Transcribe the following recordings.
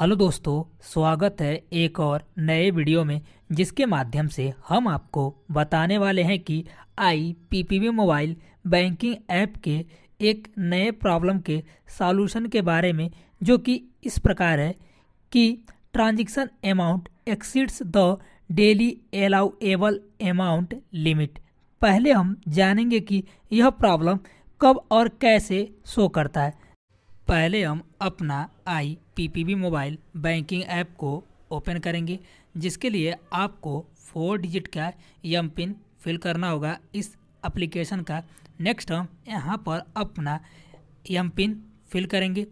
hello दोस्तों स्वागत है एक और नए वीडियो में जिसके माध्यम से हम आपको बताने वाले हैं कि I P mobile banking app के एक नए प्रॉब्लम के सॉल्यूशन के बारे में जो कि इस प्रकार है कि transaction amount exceeds the daily allowable amount limit पहले हम जानेंगे कि यह प्रॉब्लम कब और कैसे शो करता है पहले हम अपना I P P B mobile banking app को ओपन करेंगे जिसके लिए आपको फोर डिजिट का एम पिन फिल करना होगा इस एप्लीकेशन का नेक्स्ट हम यहाँ पर अपना एम पिन फिल करेंगे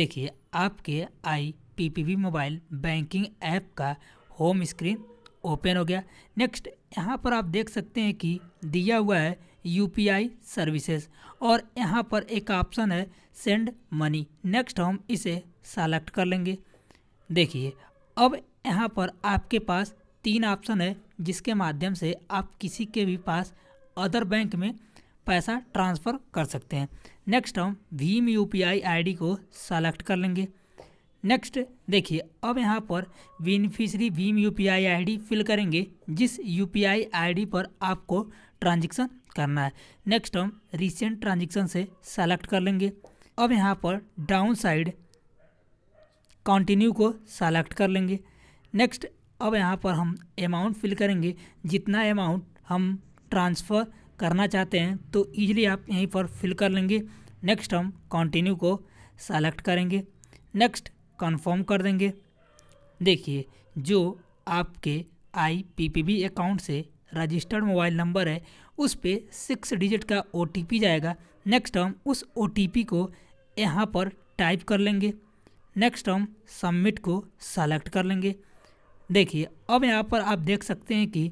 देखिए आपके I P P B mobile banking app का होम स्क्रीन ओपन हो गया नेक्स्ट यहाँ पर आप देख सकते हैं कि दिया हुआ है यूपीआई सर्विसेज और यहाँ पर एक ऑप्शन है सेंड मनी नेक्स्ट हम इसे सेलेक्ट कर लेंगे देखिए अब यहाँ पर आपके पास तीन ऑप्शन है जिसके माध्यम से आप किसी के भी पास अदर बैंक में पैसा ट्रांसफ़र कर सकते हैं नेक्स्ट हम भीम यू पी आई आई को सेलेक्ट कर लेंगे नेक्स्ट देखिए अब यहाँ पर बेनिफिशरी भीम U P I I D fill करेंगे जिस U P I I D पर आपको ट्रांजेक्शन करना है नेक्स्ट हम रिसेंट ट्रांजेक्शन से सेलेक्ट कर लेंगे अब यहाँ पर डाउन साइड कंटिन्यू को सेलेक्ट कर लेंगे नेक्स्ट अब यहाँ पर हम अमाउंट फिल करेंगे जितना अमाउंट हम ट्रांसफ़र करना चाहते हैं तो ईजिली आप यहीं पर फिल कर लेंगे नेक्स्ट हम कंटिन्यू को सेलेक्ट करेंगे नेक्स्ट कंफर्म कर देंगे देखिए जो आपके आई अकाउंट से रजिस्टर्ड मोबाइल नंबर है उस पर सिक्स डिजिट का ओ जाएगा नेक्स्ट हम उस ओ को यहाँ पर टाइप कर लेंगे नेक्स्ट हम सबमिट को सेलेक्ट कर लेंगे देखिए अब यहाँ पर आप देख सकते हैं कि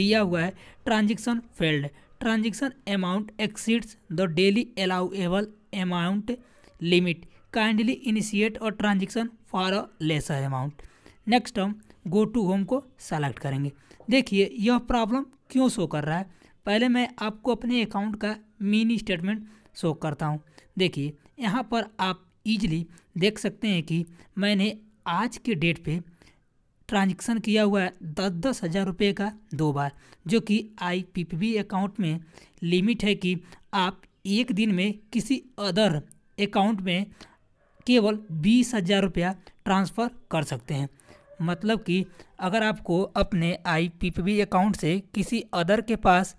दिया हुआ है transaction failed transaction amount exceeds the daily allowable amount limit kindly initiate और transaction for a lesser amount next हम गो टू होम को सेलेक्ट करेंगे देखिए यह प्रॉब्लम क्यों शो कर रहा है पहले मैं आपको अपने अकाउंट का मिनी स्टेटमेंट शो करता हूँ देखिए यहाँ पर आप इजली देख सकते हैं कि मैंने आज के डेट पे ट्रांजैक्शन किया हुआ है दस दस हज़ार रुपये का दो बार जो कि आई पी पी अकाउंट में लिमिट है कि आप एक दिन में किसी अदर अकाउंट में केवल बीस हज़ार रुपया ट्रांसफ़र कर सकते हैं मतलब कि अगर आपको अपने आई अकाउंट से किसी अदर के पास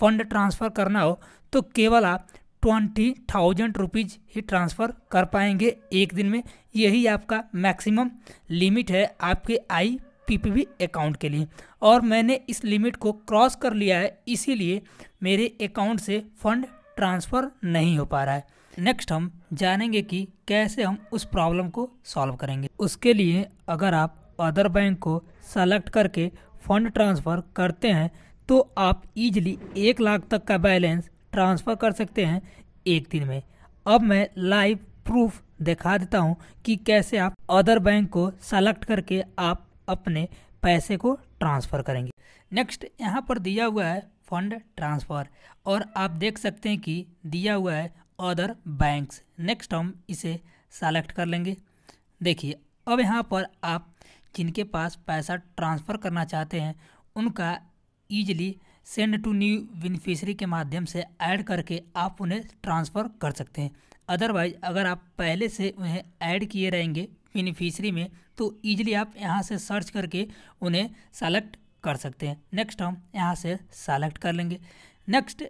फंड ट्रांसफ़र करना हो तो केवल आप ट्वेंटी थाउजेंड रुपीज़ ही ट्रांसफ़र कर पाएंगे एक दिन में यही आपका मैक्सिमम लिमिट है आपके आई पीपीवी अकाउंट के लिए और मैंने इस लिमिट को क्रॉस कर लिया है इसीलिए मेरे अकाउंट से फंड ट्रांसफ़र नहीं हो पा रहा है नेक्स्ट हम जानेंगे कि कैसे हम उस प्रॉब्लम को सॉल्व करेंगे उसके लिए अगर आप अदर बैंक को सेलेक्ट करके फंड ट्रांसफ़र करते हैं तो आप इजीली एक लाख तक का बैलेंस ट्रांसफ़र कर सकते हैं एक दिन में अब मैं लाइव प्रूफ दिखा देता हूँ कि कैसे आप अदर बैंक को सेलेक्ट करके आप अपने पैसे को ट्रांसफ़र करेंगे नेक्स्ट यहाँ पर दिया हुआ है फंड ट्रांसफ़र और आप देख सकते हैं कि दिया हुआ है अदर बैंक्स नेक्स्ट हम इसे सेलेक्ट कर लेंगे देखिए अब यहाँ पर आप जिनके पास पैसा ट्रांसफ़र करना चाहते हैं उनका easily send to new beneficiary के माध्यम से ऐड करके आप उन्हें ट्रांसफ़र कर सकते हैं अदरवाइज़ अगर आप पहले से उन्हें ऐड किए रहेंगे बेनिफिशरी में तो ईजिली आप यहाँ से सर्च करके उन्हें सेलेक्ट कर सकते हैं नेक्स्ट हम यहाँ से सेलेक्ट कर लेंगे नेक्स्ट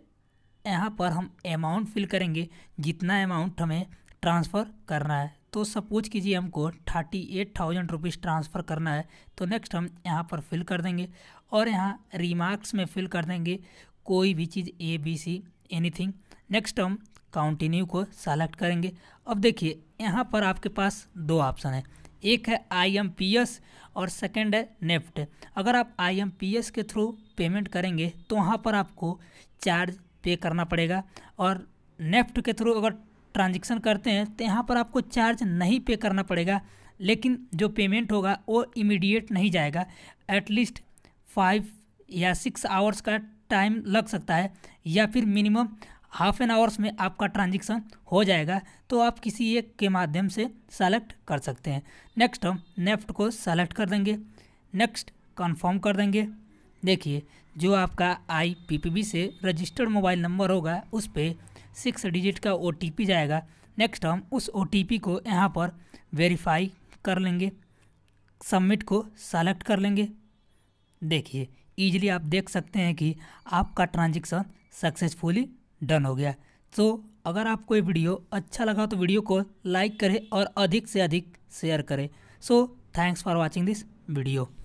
यहाँ पर हम अमाउंट फिल करेंगे जितना अमाउंट हमें ट्रांसफ़र करना है तो सपोज कीजिए हमको thirty eight thousand rupees transfer करना है तो नेक्स्ट हम यहाँ पर फिल कर देंगे और यहाँ रिमार्क्स में फिल कर देंगे कोई भी चीज़ A B C anything next हम काउंटिन्यू को सेलेक्ट करेंगे अब देखिए यहाँ पर आपके पास दो ऑप्शन है एक है आईएमपीएस और सेकंड है नेफ्ट अगर आप आईएमपीएस के थ्रू पेमेंट करेंगे तो वहाँ पर आपको चार्ज पे करना पड़ेगा और नेफ्ट के थ्रू अगर ट्रांजेक्शन करते हैं तो यहाँ पर आपको चार्ज नहीं पे करना पड़ेगा लेकिन जो पेमेंट होगा वो इमीडिएट नहीं जाएगा एटलीस्ट फाइव या सिक्स आवर्स का टाइम लग सकता है या फिर मिनिमम हाफ एन आवर्स में आपका ट्रांजेक्शन हो जाएगा तो आप किसी एक के माध्यम से सेलेक्ट कर सकते हैं नेक्स्ट हम नेफ्ट e को सेलेक्ट कर देंगे नेक्स्ट कन्फर्म कर देंगे देखिए जो आपका आई से रजिस्टर्ड मोबाइल नंबर होगा उस पर सिक्स डिजिट का ओ जाएगा नेक्स्ट हम उस ओ को यहाँ पर वेरीफाई कर लेंगे सबमिट को सेलेक्ट कर लेंगे देखिए ईजिली आप देख सकते हैं कि आपका ट्रांजेक्शन सक्सेसफुली डन हो गया तो अगर आपको ये वीडियो अच्छा लगा तो वीडियो को लाइक करें और अधिक से अधिक शेयर करें so thanks for watching this video